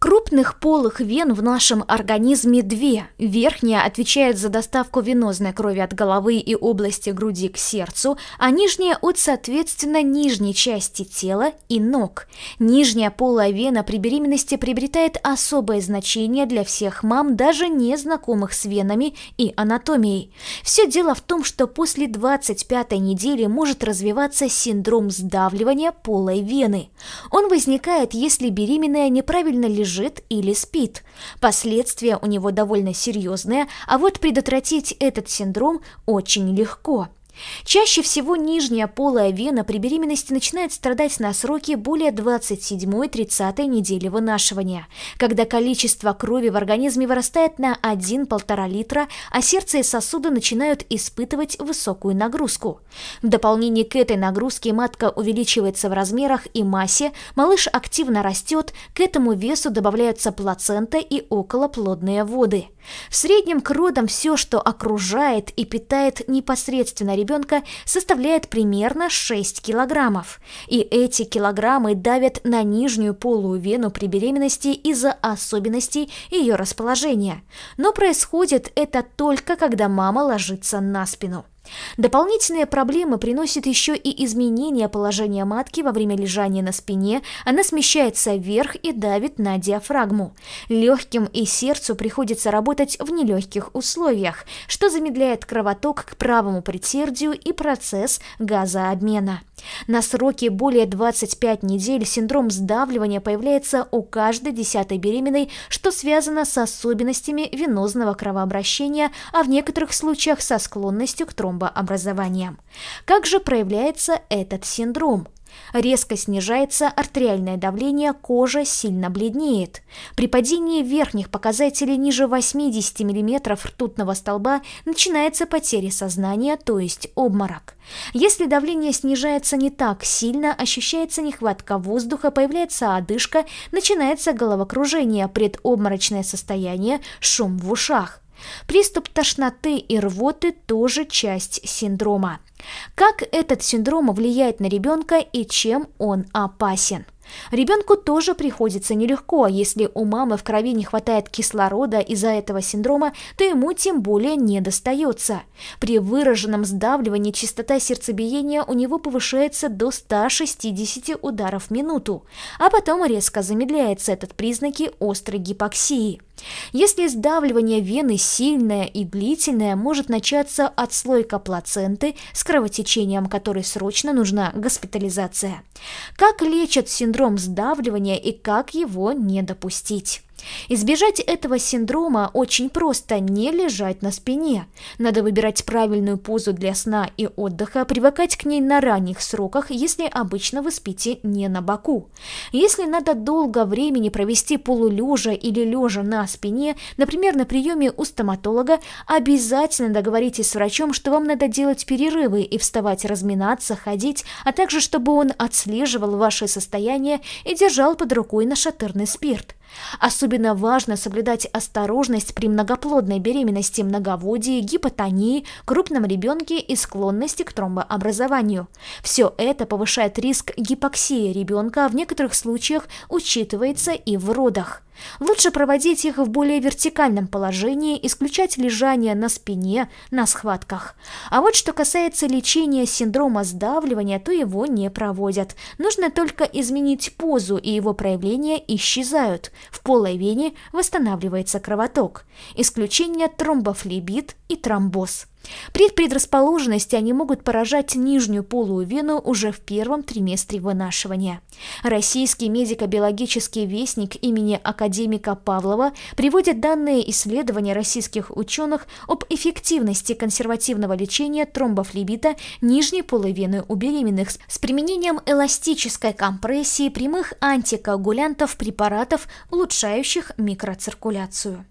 Крупных полых вен в нашем организме две. Верхняя отвечает за доставку венозной крови от головы и области груди к сердцу, а нижняя от, соответственно, нижней части тела и ног. Нижняя полая вена при беременности приобретает особое значение для всех мам, даже не знакомых с венами и анатомией. Все дело в том, что после 25 недели может развиваться синдром сдавливания полой вены. Он возникает, если беременная неправильно лежит лежит или спит. Последствия у него довольно серьезные, а вот предотвратить этот синдром очень легко – Чаще всего нижняя полая вена при беременности начинает страдать на сроке более 27-30 недели вынашивания, когда количество крови в организме вырастает на 1-1,5 литра, а сердце и сосуды начинают испытывать высокую нагрузку. В дополнение к этой нагрузке матка увеличивается в размерах и массе, малыш активно растет, к этому весу добавляются плацента и околоплодные воды – в среднем к родам все, что окружает и питает непосредственно ребенка, составляет примерно 6 килограммов. И эти килограммы давят на нижнюю полую вену при беременности из-за особенностей ее расположения. Но происходит это только когда мама ложится на спину. Дополнительные проблемы приносит еще и изменение положения матки во время лежания на спине, она смещается вверх и давит на диафрагму. Легким и сердцу приходится работать в нелегких условиях, что замедляет кровоток к правому предсердию и процесс газообмена. На сроке более 25 недель синдром сдавливания появляется у каждой десятой беременной, что связано с особенностями венозного кровообращения, а в некоторых случаях со склонностью к тромбообразованиям. Как же проявляется этот синдром? Резко снижается артериальное давление, кожа сильно бледнеет. При падении верхних показателей ниже 80 мм ртутного столба начинается потеря сознания, то есть обморок. Если давление снижается не так сильно, ощущается нехватка воздуха, появляется одышка, начинается головокружение, предобморочное состояние, шум в ушах. Приступ тошноты и рвоты тоже часть синдрома. Как этот синдром влияет на ребенка и чем он опасен? Ребенку тоже приходится нелегко, если у мамы в крови не хватает кислорода из-за этого синдрома, то ему тем более не достается. При выраженном сдавливании частота сердцебиения у него повышается до 160 ударов в минуту, а потом резко замедляется, этот признаки острой гипоксии. Если сдавливание вены сильное и длительное, может начаться отслойка плаценты с кровотечением, которой срочно нужна госпитализация. Как лечат синдром сдавливания и как его не допустить? Избежать этого синдрома очень просто не лежать на спине. Надо выбирать правильную позу для сна и отдыха, привыкать к ней на ранних сроках, если обычно вы спите не на боку. Если надо долго времени провести полулежа или лежа на спине, например, на приеме у стоматолога, обязательно договоритесь с врачом, что вам надо делать перерывы и вставать, разминаться, ходить, а также чтобы он отслеживал ваше состояние и держал под рукой нашатырный спирт. Особенно важно соблюдать осторожность при многоплодной беременности, многоводии, гипотонии, крупном ребенке и склонности к тромбообразованию. Все это повышает риск гипоксии ребенка, в некоторых случаях учитывается и в родах. Лучше проводить их в более вертикальном положении, исключать лежание на спине, на схватках. А вот что касается лечения синдрома сдавливания, то его не проводят. Нужно только изменить позу, и его проявления исчезают. В полой вене восстанавливается кровоток. Исключение тромбофлебит и тромбоз. При предрасположенности они могут поражать нижнюю полую вену уже в первом триместре вынашивания. Российский медико-биологический вестник имени академика Павлова приводит данные исследования российских ученых об эффективности консервативного лечения тромбофлебита нижней полой вены у беременных с применением эластической компрессии прямых антикоагулянтов препаратов, улучшающих микроциркуляцию.